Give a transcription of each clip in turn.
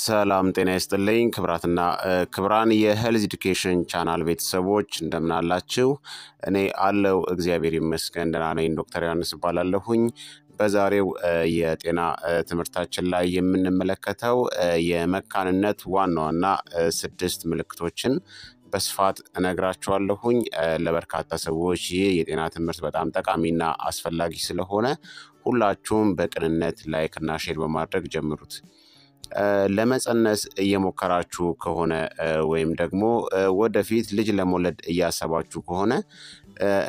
ሰላም ጤና ይስጥልኝ ክብራትና ክብራን የሄልዝ ኤዱኬሽን ቻናል ቤተሰቦች እንደምን አላችሁ? እኔ አለው እግዚአብሔር ይመስገን ደህና ነኝ። ዶክተር ዮሐንስ እባላለሁኝ። በዛሬው የጤና ትምህርታችን ላይ የምንመለከተው የመካንነት ዋና ዋና ስድስት ምልክቶችን በስፋት እነግራችኋለሁኝ። ለበርካታ ሰዎች ይህ የጤና ትምህርት በጣም ጠቃሚና አስፈላጊ ስለሆነ ሁላችሁም በቅንነት ላይክና ሼር በማድረግ ጀምሩት። ለመጸነስ እየሞከራችሁ ከሆነ ወይም ደግሞ ወደፊት ልጅ ለመውለድ እያሰባችሁ ከሆነ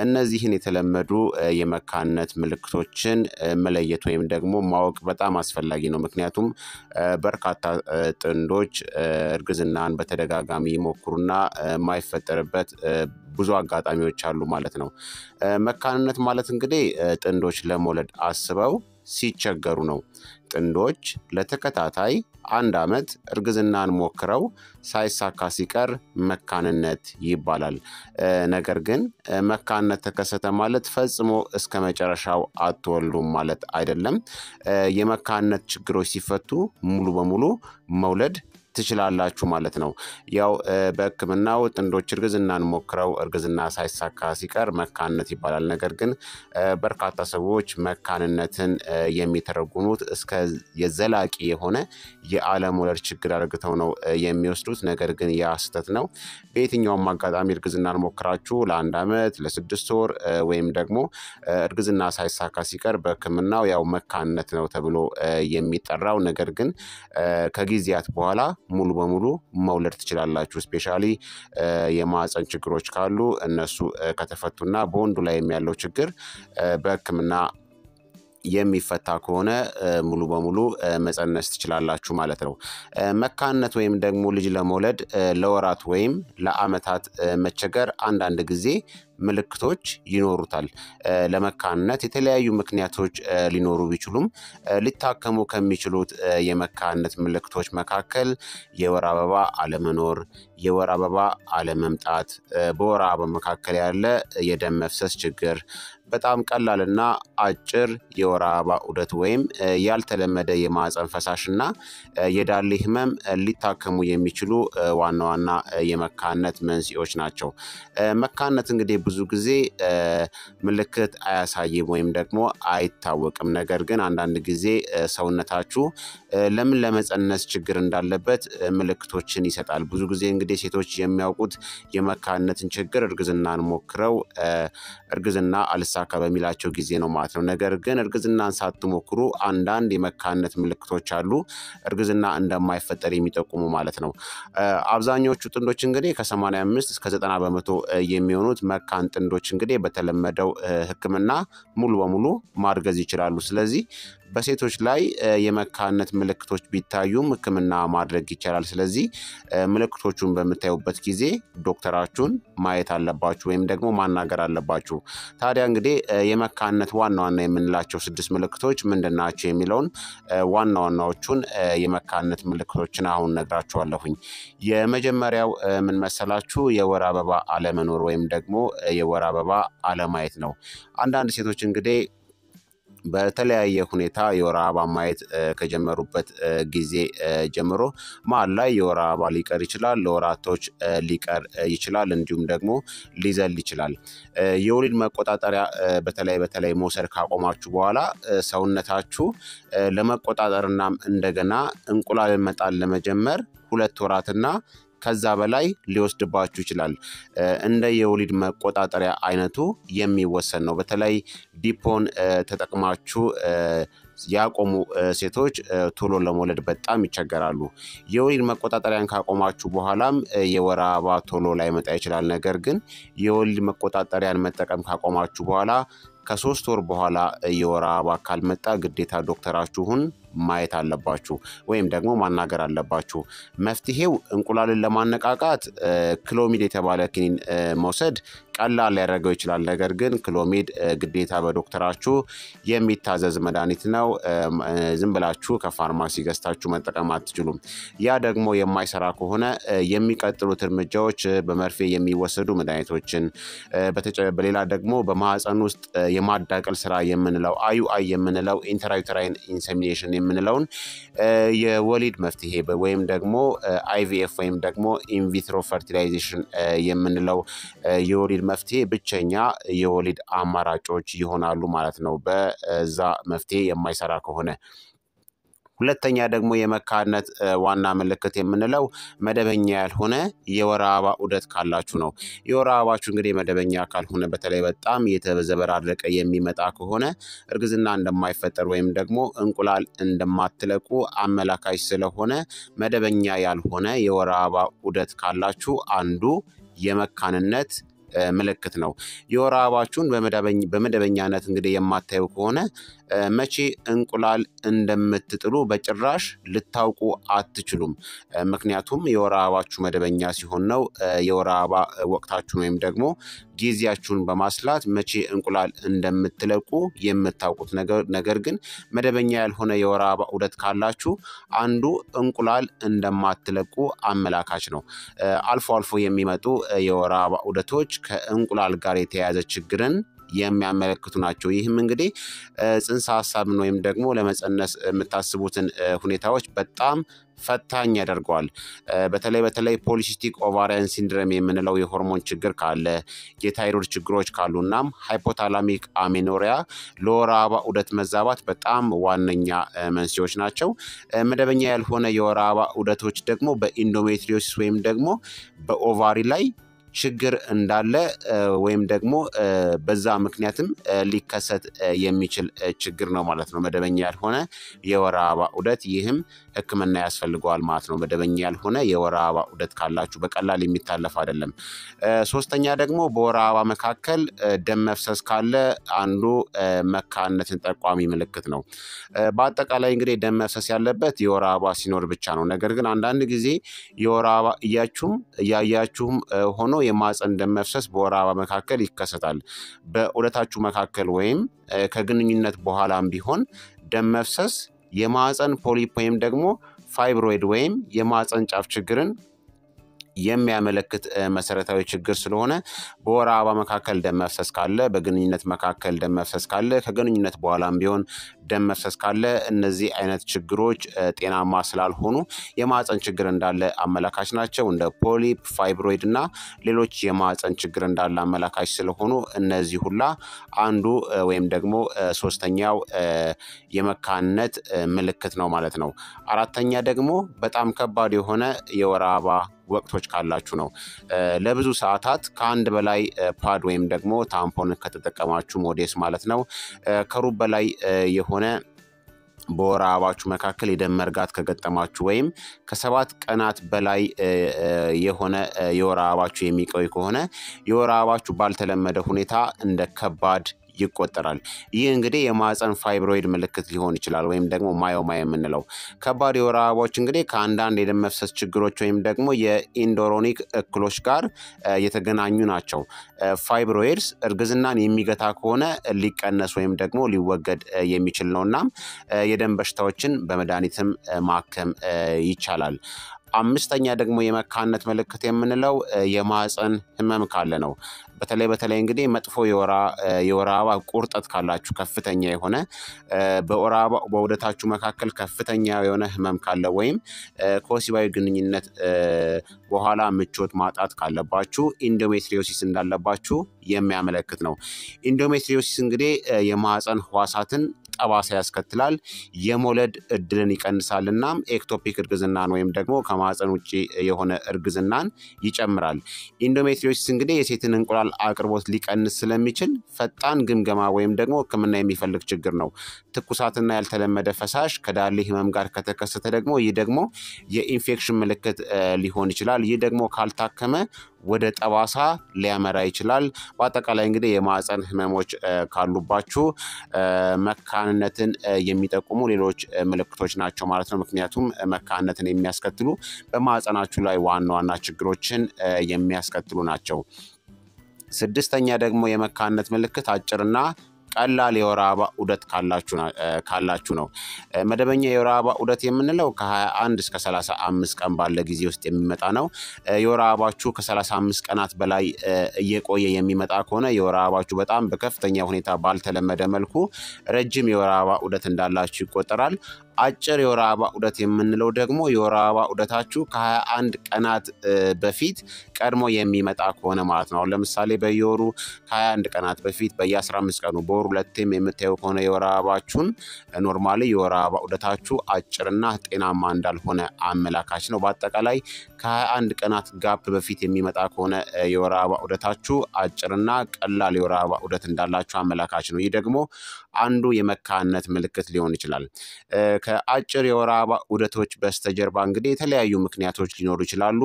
እነዚህን የተለመዱ የመካንነት ምልክቶችን መለየት ወይም ደግሞ ማወቅ በጣም አስፈላጊ ነው። ምክንያቱም በርካታ ጥንዶች እርግዝናን በተደጋጋሚ ይሞክሩና የማይፈጠርበት ብዙ አጋጣሚዎች አሉ ማለት ነው። መካንነት ማለት እንግዲህ ጥንዶች ለመውለድ አስበው ሲቸገሩ ነው። ጥንዶች ለተከታታይ አንድ ዓመት እርግዝናን ሞክረው ሳይሳካ ሲቀር መካንነት ይባላል። ነገር ግን መካንነት ተከሰተ ማለት ፈጽሞ እስከ መጨረሻው አትወልዱም ማለት አይደለም። የመካንነት ችግሮች ሲፈቱ ሙሉ በሙሉ መውለድ ትችላላችሁ ማለት ነው። ያው በህክምናው ጥንዶች እርግዝናን ሞክረው እርግዝና ሳይሳካ ሲቀር መካንነት ይባላል። ነገር ግን በርካታ ሰዎች መካንነትን የሚተረጉሙት እስከ የዘላቂ የሆነ የአለመውለድ ችግር አድርገው ነው የሚወስዱት። ነገር ግን ያ ስህተት ነው። በየትኛውም አጋጣሚ እርግዝናን ሞክራችሁ ለአንድ ዓመት ለስድስት ወር ወይም ደግሞ እርግዝና ሳይሳካ ሲቀር በህክምናው ያው መካንነት ነው ተብሎ የሚጠራው ነገር ግን ከጊዜያት በኋላ ሙሉ በሙሉ መውለድ ትችላላችሁ። ስፔሻሊ የማህፀን ችግሮች ካሉ እነሱ ከተፈቱና በወንዱ ላይ ያለው ችግር በህክምና የሚፈታ ከሆነ ሙሉ በሙሉ መፀነስ ትችላላችሁ ማለት ነው። መካንነት ወይም ደግሞ ልጅ ለመውለድ ለወራት ወይም ለአመታት መቸገር አንዳንድ ጊዜ ምልክቶች ይኖሩታል። ለመካንነት የተለያዩ ምክንያቶች ሊኖሩ ቢችሉም ሊታከሙ ከሚችሉት የመካንነት ምልክቶች መካከል የወር አበባ አለመኖር፣ የወር አበባ አለመምጣት፣ በወር አበባ መካከል ያለ የደም መፍሰስ ችግር፣ በጣም ቀላልና አጭር የወር አበባ ዑደት ወይም ያልተለመደ የማህፀን ፈሳሽና የዳሌ ህመም ሊታከሙ የሚችሉ ዋና ዋና የመካነት መንስኤዎች ናቸው። መካነት እንግዲህ ብዙ ጊዜ ምልክት አያሳይም ወይም ደግሞ አይታወቅም። ነገር ግን አንዳንድ ጊዜ ሰውነታችሁ ለምን ለመፀነስ ችግር እንዳለበት ምልክቶችን ይሰጣል። ብዙ ጊዜ እንግዲህ ሴቶች የሚያውቁት የመካነትን ችግር እርግዝናን ሞክረው እርግዝና አልሳ ጫካ በሚላቸው ጊዜ ነው ማለት ነው። ነገር ግን እርግዝናን ሳትሞክሩ አንዳንድ የመካንነት ምልክቶች አሉ፣ እርግዝና እንደማይፈጠር የሚጠቁሙ ማለት ነው። አብዛኞቹ ጥንዶች እንግዲህ ከ85 እስከ 90 በመቶ የሚሆኑት መካን ጥንዶች እንግዲህ በተለመደው ሕክምና ሙሉ በሙሉ ማርገዝ ይችላሉ። ስለዚህ በሴቶች ላይ የመካነት ምልክቶች ቢታዩም ህክምና ማድረግ ይቻላል። ስለዚህ ምልክቶቹን በምታዩበት ጊዜ ዶክተራችሁን ማየት አለባችሁ ወይም ደግሞ ማናገር አለባችሁ። ታዲያ እንግዲህ የመካነት ዋና ዋና የምንላቸው ስድስት ምልክቶች ምንድን ናቸው የሚለውን ዋና ዋናዎቹን የመካነት ምልክቶችን አሁን ነግራችኋለሁኝ። የመጀመሪያው ምን መሰላችሁ? የወር አበባ አለመኖር ወይም ደግሞ የወር አበባ አለማየት ነው። አንዳንድ ሴቶች እንግዲህ በተለያየ ሁኔታ የወር አበባ ማየት ከጀመሩበት ጊዜ ጀምሮ መሀል ላይ የወር አበባ ሊቀር ይችላል፣ ለወራቶች ሊቀር ይችላል፣ እንዲሁም ደግሞ ሊዘል ይችላል። የወሊድ መቆጣጠሪያ በተለይ በተለይ መውሰድ ካቆማችሁ በኋላ ሰውነታችሁ ለመቆጣጠርና እንደገና እንቁላል መጣል ለመጀመር ሁለት ወራትና ከዛ በላይ ሊወስድባችሁ ይችላል። እንደ የወሊድ መቆጣጠሪያ አይነቱ የሚወሰን ነው። በተለይ ዲፖን ተጠቅማችሁ ያቆሙ ሴቶች ቶሎ ለመውለድ በጣም ይቸገራሉ። የወሊድ መቆጣጠሪያን ካቆማችሁ በኋላም የወር አበባ ቶሎ ላይመጣ ይችላል። ነገር ግን የወሊድ መቆጣጠሪያን መጠቀም ካቆማችሁ በኋላ ከሶስት ወር በኋላ የወር አበባ ካልመጣ ግዴታ ዶክተራችሁን ማየት አለባችሁ ወይም ደግሞ ማናገር አለባችሁ። መፍትሄው እንቁላልን ለማነቃቃት ክሎሚድ የተባለ ክኒን መውሰድ ቀላል ሊያደርገው ይችላል። ነገር ግን ክሎሚድ ግዴታ በዶክተራችሁ የሚታዘዝ መድኃኒት ነው። ዝም ብላችሁ ከፋርማሲ ገዝታችሁ መጠቀም አትችሉም። ያ ደግሞ የማይሰራ ከሆነ የሚቀጥሉት እርምጃዎች በመርፌ የሚወሰዱ መድኃኒቶችን፣ በሌላ ደግሞ በማህፀን ውስጥ የማዳቀል ስራ የምንለው አዩአይ የምንለው ኢንተራዩተራይን ኢንሰሚኔሽን የምንለውን የወሊድ መፍትሄ ወይም ደግሞ አይቪኤፍ ወይም ደግሞ ኢንቪትሮ ፈርቲላይዜሽን የምንለው የወሊድ መፍትሄ ብቸኛ የወሊድ አማራጮች ይሆናሉ ማለት ነው። በዛ መፍትሄ የማይሰራ ከሆነ ሁለተኛ ደግሞ የመካነት ዋና ምልክት የምንለው መደበኛ ያልሆነ የወር አበባ ዑደት ካላችሁ ነው። የወር አበባችሁ እንግዲህ መደበኛ ካልሆነ በተለይ በጣም እየተዘበራረቀ የሚመጣ ከሆነ እርግዝና እንደማይፈጠር ወይም ደግሞ እንቁላል እንደማትለቁ አመላካች ስለሆነ መደበኛ ያልሆነ የወር አበባ ዑደት ካላችሁ አንዱ የመካንነት ምልክት ነው። የወር አበባችሁን በመደበኛነት እንግዲህ የማታዩ ከሆነ መቼ እንቁላል እንደምትጥሉ በጭራሽ ልታውቁ አትችሉም። ምክንያቱም የወር አበባችሁ መደበኛ ሲሆን ነው የወር አበባ ወቅታችሁን ወይም ደግሞ ጊዜያችሁን በማስላት መቼ እንቁላል እንደምትለቁ የምታውቁት ነገር ግን መደበኛ ያልሆነ የወር አበባ ዑደት ካላችሁ አንዱ እንቁላል እንደማትለቁ አመላካች ነው። አልፎ አልፎ የሚመጡ የወር አበባ ዑደቶች ከእንቁላል ጋር የተያያዘ ችግርን የሚያመለክቱ ናቸው። ይህም እንግዲህ ጽንሰ ሀሳብን ወይም ደግሞ ለመጸነስ የምታስቡትን ሁኔታዎች በጣም ፈታኝ ያደርገዋል። በተለይ በተለይ ፖሊሲስቲክ ኦቫሪያን ሲንድረም የምንለው የሆርሞን ችግር ካለ፣ የታይሮድ ችግሮች ካሉ እናም ሃይፖታላሚክ አሜኖሪያ ለወር አበባ ዑደት መዛባት በጣም ዋነኛ መንስኤዎች ናቸው። መደበኛ ያልሆነ የወር አበባ ዑደቶች ደግሞ በኢንዶሜትሪዮሲስ ወይም ደግሞ በኦቫሪ ላይ ችግር እንዳለ ወይም ደግሞ በዛ ምክንያትም ሊከሰት የሚችል ችግር ነው ማለት ነው። መደበኛ ያልሆነ የወር አበባ ዑደት ይህም ህክምና ያስፈልገዋል ማለት ነው። መደበኛ ያልሆነ የወር አበባ ዑደት ካላችሁ በቀላል የሚታለፍ አይደለም። ሶስተኛ ደግሞ በወር አበባ መካከል ደም መፍሰስ ካለ አንዱ መካንነትን ጠቋሚ ምልክት ነው። በአጠቃላይ እንግዲህ ደም መፍሰስ ያለበት የወር አበባ ሲኖር ብቻ ነው። ነገር ግን አንዳንድ ጊዜ የወር አበባ እያችሁም እያያችሁም ሆኖ የማፀን ደም መፍሰስ በወር አበባ መካከል ይከሰታል። በዑደታችሁ መካከል ወይም ከግንኙነት በኋላም ቢሆን ደም መፍሰስ የማዕፀን ፖሊፕ ወይም ደግሞ ፋይብሮይድ ወይም የማዕፀን ጫፍ ችግርን የሚያመለክት መሰረታዊ ችግር ስለሆነ በወር አበባ መካከል ደም መፍሰስ ካለ፣ በግንኙነት መካከል ደም መፍሰስ ካለ፣ ከግንኙነት በኋላም ቢሆን ደም መፍሰስ ካለ እነዚህ አይነት ችግሮች ጤናማ ስላልሆኑ የማፀን ችግር እንዳለ አመላካች ናቸው። እንደ ፖሊፕ፣ ፋይብሮይድ እና ሌሎች የማፀን ችግር እንዳለ አመላካች ስለሆኑ እነዚህ ሁላ አንዱ ወይም ደግሞ ሶስተኛው የመካንነት ምልክት ነው ማለት ነው። አራተኛ ደግሞ በጣም ከባድ የሆነ የወር አበባ ወቅቶች ካላችሁ ነው። ለብዙ ሰዓታት ከአንድ በላይ በላይ ፓድ ወይም ደግሞ ታምፖን ከተጠቀማችሁ ሞዴስ ማለት ነው ከሩብ በላይ የሆነ በወር አበባችሁ መካከል የደም መርጋት ከገጠማችሁ ወይም ከሰባት ቀናት በላይ የሆነ የወር አበባችሁ የሚቆይ ከሆነ የወር አበባችሁ ባልተለመደ ሁኔታ እንደ ከባድ ይቆጠራል። ይህ እንግዲህ የማህፀን ፋይብሮይድ ምልክት ሊሆን ይችላል ወይም ደግሞ ማዮማ የምንለው። ከባድ የወር አበባዎች እንግዲህ ከአንዳንድ የደም መፍሰስ ችግሮች ወይም ደግሞ የኢንዶሮኒክ እክሎች ጋር የተገናኙ ናቸው። ፋይብሮይድስ እርግዝናን የሚገታ ከሆነ ሊቀነስ ወይም ደግሞ ሊወገድ የሚችል ነው። እናም የደም በሽታዎችን በመድኃኒትም ማከም ይቻላል። አምስተኛ ደግሞ የመካነት ምልክት የምንለው የማህፀን ህመም ካለ ነው። በተለይ በተለይ እንግዲህ መጥፎ የወር አበባ ቁርጠት ካላችሁ ከፍተኛ የሆነ በወር አበባ በውደታችሁ መካከል ከፍተኛ የሆነ ህመም ካለ ወይም ከወሲባዊ ግንኙነት በኋላ ምቾት ማጣት ካለባችሁ ኢንዶሜትሪዮሲስ እንዳለባችሁ የሚያመለክት ነው። ኢንዶሜትሪዮሲስ እንግዲህ የማህፀን ህዋሳትን ጠባሳ ያስከትላል፣ የመውለድ እድልን ይቀንሳል፣ እናም ኤክቶፒክ እርግዝናን ወይም ደግሞ ከማህፀን ውጭ የሆነ እርግዝናን ይጨምራል። ኢንዶሜትሪዮሲስ እንግዲህ የሴትን እንቁላል አቅርቦት ሊቀንስ ስለሚችል ፈጣን ግምገማ ወይም ደግሞ ሕክምና የሚፈልግ ችግር ነው። ትኩሳትና ያልተለመደ ፈሳሽ ከዳሌ ህመም ጋር ከተከሰተ ደግሞ ይህ ደግሞ የኢንፌክሽን ምልክት ሊሆን ይችላል። ይህ ደግሞ ካልታከመ ወደ ጠባሳ ሊያመራ ይችላል። በአጠቃላይ እንግዲህ የማዕፀን ህመሞች ካሉባችሁ መካንነትን የሚጠቁሙ ሌሎች ምልክቶች ናቸው ማለት ነው። ምክንያቱም መካንነትን የሚያስከትሉ በማዕፀናችሁ ላይ ዋና ዋና ችግሮችን የሚያስከትሉ ናቸው። ስድስተኛ ደግሞ የመካንነት ምልክት አጭርና ቀላል የወር አበባ ዑደት ካላችሁ ነው። መደበኛ የወር አበባ ዑደት የምንለው ከ21 እስከ 35 ቀን ባለ ጊዜ ውስጥ የሚመጣ ነው። የወር አበባችሁ ከ35 ቀናት በላይ እየቆየ የሚመጣ ከሆነ የወር አበባችሁ በጣም በከፍተኛ ሁኔታ ባልተለመደ መልኩ ረጅም የወር አበባ ዑደት እንዳላችሁ ይቆጠራል። አጭር የወር አበባ ዑደት የምንለው ደግሞ የወር አበባ ዑደታችሁ ከ21 ቀናት በፊት ቀድሞ የሚመጣ ከሆነ ማለት ነው። አሁን ለምሳሌ በየወሩ ከ21 ቀናት በፊት በየ15 ቀኑ በወር ሁለቴም የምታየው ከሆነ የወር አበባችሁን ኖርማሊ የወር አበባ ዑደታችሁ አጭርና ጤናማ እንዳልሆነ አመላካች ነው። በአጠቃላይ ከ21 ቀናት ጋፕ በፊት የሚመጣ ከሆነ የወር አበባ ዑደታችሁ አጭርና ቀላል የወር አበባ ዑደት እንዳላችሁ አመላካች ነው። ይህ ደግሞ አንዱ የመካንነት ምልክት ሊሆን ይችላል። ከአጭር የወር አበባ ዑደቶች በስተጀርባ እንግዲህ የተለያዩ ምክንያቶች ሊኖሩ ይችላሉ።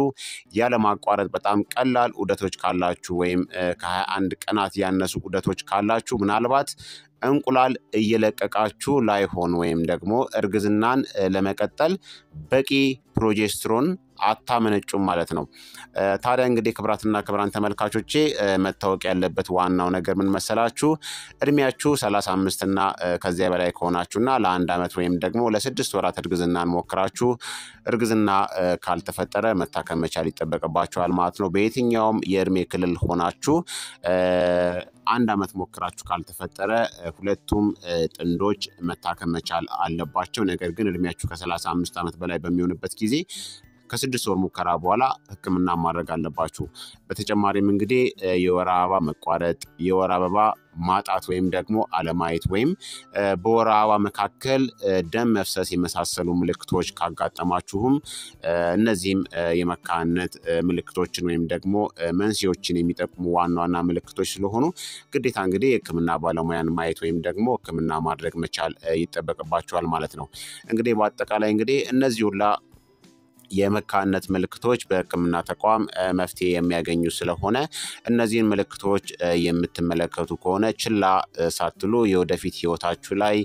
ያለማቋረጥ በጣም ቀላል ዑደቶች ካላችሁ ወይም ከ21 ቀናት ያነሱ ዑደቶች ካላችሁ ምናልባት እንቁላል እየለቀቃችሁ ላይሆን ወይም ደግሞ እርግዝናን ለመቀጠል በቂ ፕሮጀስትሮን አታመነጩም ማለት ነው። ታዲያ እንግዲህ ክብራትና ክብራን ተመልካቾቼ መታወቅ ያለበት ዋናው ነገር ምን መሰላችሁ? እድሜያችሁ 35 እና ከዚያ በላይ ከሆናችሁና ለአንድ ዓመት ወይም ደግሞ ለስድስት ወራት እርግዝናን ሞክራችሁ እርግዝና ካልተፈጠረ መታከም መቻል ይጠበቅባችኋል ማለት ነው። በየትኛውም የእድሜ ክልል ሆናችሁ አንድ ዓመት ሞክራችሁ ካልተፈጠረ ሁለቱም ጥንዶች መታከም መቻል አለባቸው። ነገር ግን እድሜያችሁ ከ35 ዓመት በላይ በሚሆንበት ጊዜ ጊዜ ከስድስት ወር ሙከራ በኋላ ህክምና ማድረግ አለባችሁ። በተጨማሪም እንግዲህ የወር አበባ መቋረጥ፣ የወር አበባ ማጣት ወይም ደግሞ አለማየት ወይም በወር አበባ መካከል ደም መፍሰስ የመሳሰሉ ምልክቶች ካጋጠማችሁም እነዚህም የመካንነት ምልክቶችን ወይም ደግሞ መንስኤዎችን የሚጠቁሙ ዋና ዋና ምልክቶች ስለሆኑ ግዴታ እንግዲህ የህክምና ባለሙያን ማየት ወይም ደግሞ ህክምና ማድረግ መቻል ይጠበቅባችኋል ማለት ነው። እንግዲህ በአጠቃላይ እንግዲህ እነዚህ ሁላ የመካንነት ምልክቶች በህክምና ተቋም መፍትሄ የሚያገኙ ስለሆነ እነዚህን ምልክቶች የምትመለከቱ ከሆነ ችላ ሳትሉ የወደፊት ህይወታችሁ ላይ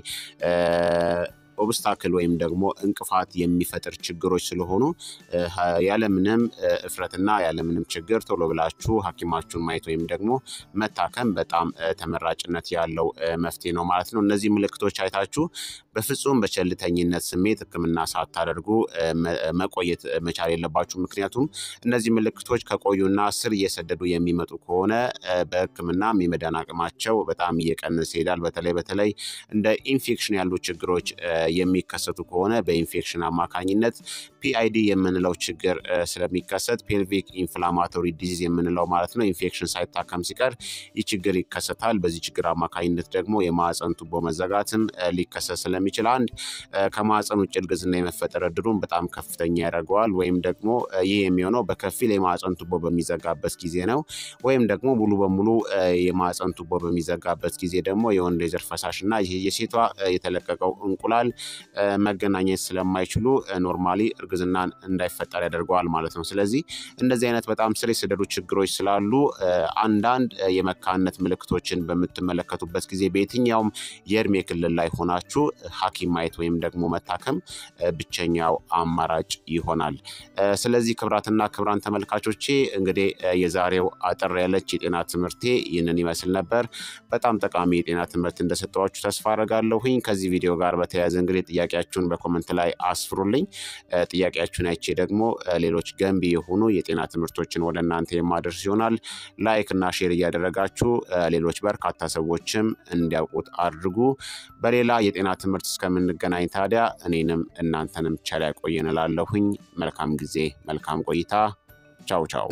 ኦብስታክል ወይም ደግሞ እንቅፋት የሚፈጥር ችግሮች ስለሆኑ ያለምንም እፍረትና ያለምንም ችግር ቶሎ ብላችሁ ሐኪማችሁን ማየት ወይም ደግሞ መታከም በጣም ተመራጭነት ያለው መፍትሄ ነው ማለት ነው። እነዚህ ምልክቶች አይታችሁ በፍጹም በቸልተኝነት ስሜት ሕክምና ሳታደርጉ መቆየት መቻል የለባችሁ። ምክንያቱም እነዚህ ምልክቶች ከቆዩና ስር እየሰደዱ የሚመጡ ከሆነ በሕክምና የመዳን አቅማቸው በጣም እየቀነሰ ይሄዳል። በተለይ በተለይ እንደ ኢንፌክሽን ያሉ ችግሮች የሚከሰቱ ከሆነ በኢንፌክሽን አማካኝነት ፒአይዲ የምንለው ችግር ስለሚከሰት ፔልቪክ ኢንፍላማቶሪ ዲዚዝ የምንለው ማለት ነው። ኢንፌክሽን ሳይታከም ሲቀር ይህ ችግር ይከሰታል። በዚህ ችግር አማካኝነት ደግሞ የማዕፀን ቱቦ መዘጋትም ሊከሰት ስለሚችል አንድ ከማዕፀን ውጭ እርግዝና የመፈጠር እድሉን በጣም ከፍተኛ ያደርገዋል። ወይም ደግሞ ይህ የሚሆነው በከፊል የማዕፀን ቱቦ በሚዘጋበት ጊዜ ነው። ወይም ደግሞ ሙሉ በሙሉ የማዕፀን ቱቦ በሚዘጋበት ጊዜ ደግሞ የወንዱ የዘር ፈሳሽ እና የሴቷ የተለቀቀው እንቁላል መገናኘት ስለማይችሉ ኖርማሊ እርግዝናን እንዳይፈጠር ያደርገዋል ማለት ነው። ስለዚህ እንደዚህ አይነት በጣም ስር የሰደዱ ችግሮች ስላሉ አንዳንድ የመካንነት ምልክቶችን በምትመለከቱበት ጊዜ በየትኛውም የእድሜ ክልል ላይ ሆናችሁ ሐኪም ማየት ወይም ደግሞ መታከም ብቸኛው አማራጭ ይሆናል። ስለዚህ ክብራትና ክብራን ተመልካቾቼ እንግዲህ የዛሬው አጠር ያለች የጤና ትምህርቴ ይህንን ይመስል ነበር። በጣም ጠቃሚ የጤና ትምህርት እንደሰጠዋችሁ ተስፋ አረጋለሁኝ። ከዚህ ቪዲዮ ጋር በተያያዘ እንግዲህ ጥያቄያችሁን በኮመንት ላይ አስፍሩልኝ። ጥያቄያችሁን አይቼ ደግሞ ሌሎች ገንቢ የሆኑ የጤና ትምህርቶችን ወደ እናንተ የማደርስ ይሆናል። ላይክ እና ሼር እያደረጋችሁ ሌሎች በርካታ ሰዎችም እንዲያውቁት አድርጉ። በሌላ የጤና ትምህርት እስከምንገናኝ ታዲያ እኔንም እናንተንም ቸር ያቆየን እላለሁኝ። መልካም ጊዜ፣ መልካም ቆይታ። ቻው ቻው።